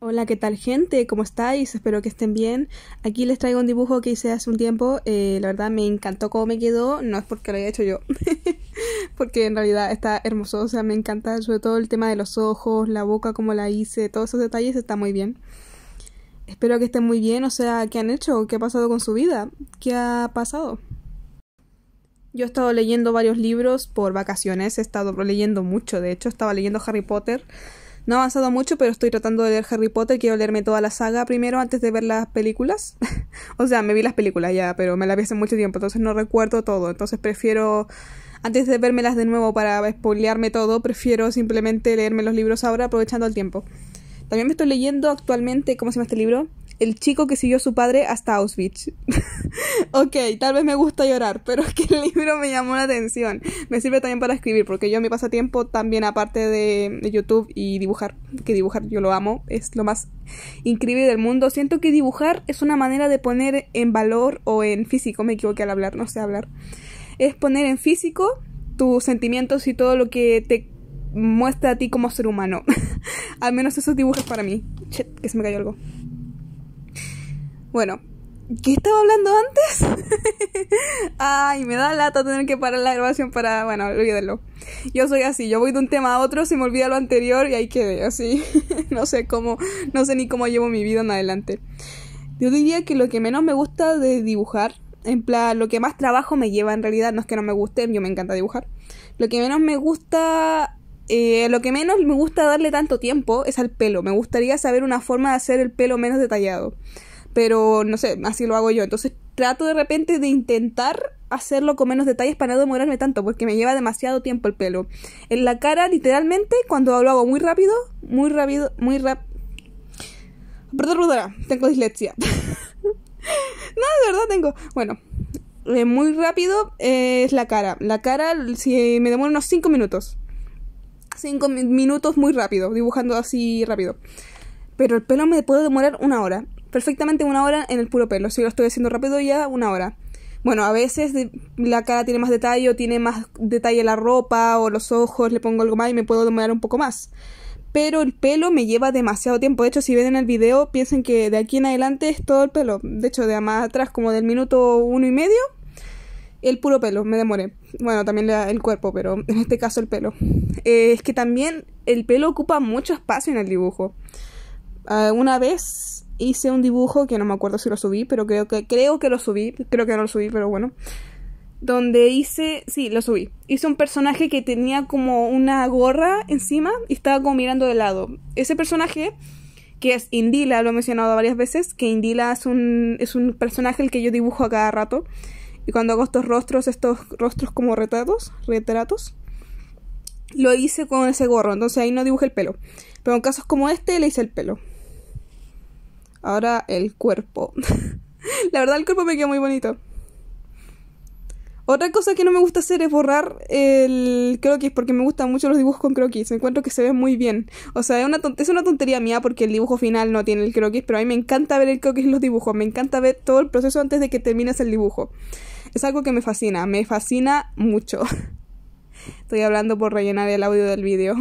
Hola, ¿qué tal gente? ¿Cómo estáis? Espero que estén bien. Aquí les traigo un dibujo que hice hace un tiempo. Eh, la verdad me encantó cómo me quedó. No es porque lo haya hecho yo, porque en realidad está hermoso. O sea, me encanta sobre todo el tema de los ojos, la boca, cómo la hice, todos esos detalles está muy bien. Espero que estén muy bien. O sea, ¿qué han hecho? ¿Qué ha pasado con su vida? ¿Qué ha pasado? Yo he estado leyendo varios libros por vacaciones. He estado leyendo mucho. De hecho, estaba leyendo Harry Potter no he avanzado mucho, pero estoy tratando de leer Harry Potter. Quiero leerme toda la saga primero antes de ver las películas. o sea, me vi las películas ya, pero me las vi hace mucho tiempo, entonces no recuerdo todo. Entonces prefiero, antes de vérmelas de nuevo para spoilearme todo, prefiero simplemente leerme los libros ahora aprovechando el tiempo. También me estoy leyendo actualmente, ¿cómo se llama este libro? el chico que siguió a su padre hasta Auschwitz. ok, tal vez me gusta llorar, pero es que el libro me llamó la atención. Me sirve también para escribir, porque yo mi pasatiempo también, aparte de YouTube y dibujar, que dibujar yo lo amo, es lo más increíble del mundo. Siento que dibujar es una manera de poner en valor o en físico, me equivoqué al hablar, no sé hablar. Es poner en físico tus sentimientos y todo lo que te muestra a ti como ser humano. Al menos esos dibujos para mí. che, que se me cayó algo. Bueno, ¿qué estaba hablando antes? Ay, me da lata tener que parar la grabación para, bueno, olvídalo. Yo soy así, yo voy de un tema a otro, se me olvida lo anterior y ahí quedé, así. no sé cómo, no sé ni cómo llevo mi vida en adelante. Yo diría que lo que menos me gusta de dibujar, en plan, lo que más trabajo me lleva en realidad, no es que no me guste, yo me encanta dibujar. Lo que menos me gusta eh, lo que menos me gusta darle tanto tiempo es al pelo. Me gustaría saber una forma de hacer el pelo menos detallado pero no sé, así lo hago yo. Entonces trato de repente de intentar hacerlo con menos detalles para no demorarme tanto, porque me lleva demasiado tiempo el pelo. En la cara, literalmente, cuando lo hago muy rápido, muy rápido, muy rápido. Perdón, rudora tengo dislexia. no, de verdad tengo. Bueno, eh, muy rápido eh, es la cara. La cara, si me demora unos 5 minutos. 5 minutos muy rápido, dibujando así rápido. Pero el pelo me puede demorar una hora perfectamente una hora en el puro pelo. Si lo estoy haciendo rápido ya, una hora. Bueno, a veces la cara tiene más detalle o tiene más detalle la ropa o los ojos, le pongo algo más y me puedo demorar un poco más. Pero el pelo me lleva demasiado tiempo. De hecho, si ven en el video, piensen que de aquí en adelante es todo el pelo. De hecho, de más atrás, como del minuto uno y medio, el puro pelo, me demoré. Bueno, también el cuerpo, pero en este caso el pelo. Eh, es que también el pelo ocupa mucho espacio en el dibujo. Ah, una vez hice un dibujo que no me acuerdo si lo subí, pero creo que, creo que lo subí, creo que no lo subí, pero bueno. Donde hice, sí, lo subí. Hice un personaje que tenía como una gorra encima y estaba como mirando de lado. Ese personaje, que es Indila, lo he mencionado varias veces, que Indila es un, es un personaje el que yo dibujo a cada rato. Y cuando hago estos rostros, estos rostros como retratos, retratos, lo hice con ese gorro. Entonces ahí no dibujé el pelo. Pero en casos como este le hice el pelo. Ahora el cuerpo. la verdad el cuerpo me queda muy bonito. Otra cosa que no me gusta hacer es borrar el croquis porque me gustan mucho los dibujos con croquis. Encuentro que se ve muy bien. O sea, es una, es una tontería mía porque el dibujo final no tiene el croquis, pero a mí me encanta ver el croquis en los dibujos. Me encanta ver todo el proceso antes de que termines el dibujo. Es algo que me fascina, me fascina mucho. Estoy hablando por rellenar el audio del vídeo.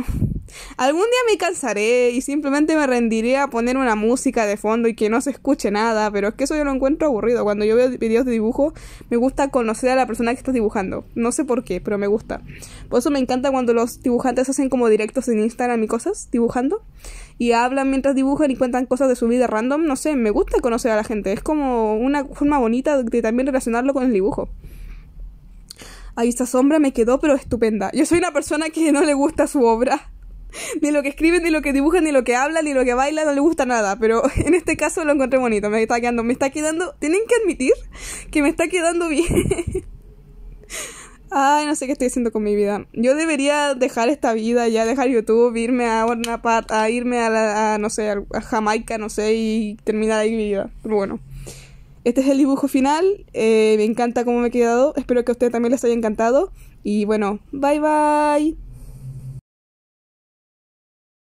Algún día me cansaré y simplemente me rendiré a poner una música de fondo y que no se escuche nada, pero es que eso yo lo encuentro aburrido. Cuando yo veo videos de dibujo, me gusta conocer a la persona que estás dibujando. No sé por qué, pero me gusta. Por eso me encanta cuando los dibujantes hacen como directos en Instagram y cosas, dibujando, y hablan mientras dibujan y cuentan cosas de su vida random. No sé, me gusta conocer a la gente. Es como una forma bonita de también relacionarlo con el dibujo. Ahí esta sombra me quedó pero estupenda. Yo soy una persona que no le gusta su obra ni lo que escriben, ni lo que dibujan, ni lo que hablan, ni lo que baila, no le gusta nada. Pero en este caso lo encontré bonito, me está quedando, me está quedando, tienen que admitir que me está quedando bien. Ay, no sé qué estoy haciendo con mi vida. Yo debería dejar esta vida, ya dejar YouTube, irme a una irme a, no sé, a Jamaica, no sé, y terminar ahí mi vida. Pero bueno. Este es el dibujo final. Eh, me encanta cómo me he quedado. Espero que a ustedes también les haya encantado. Y bueno, bye bye.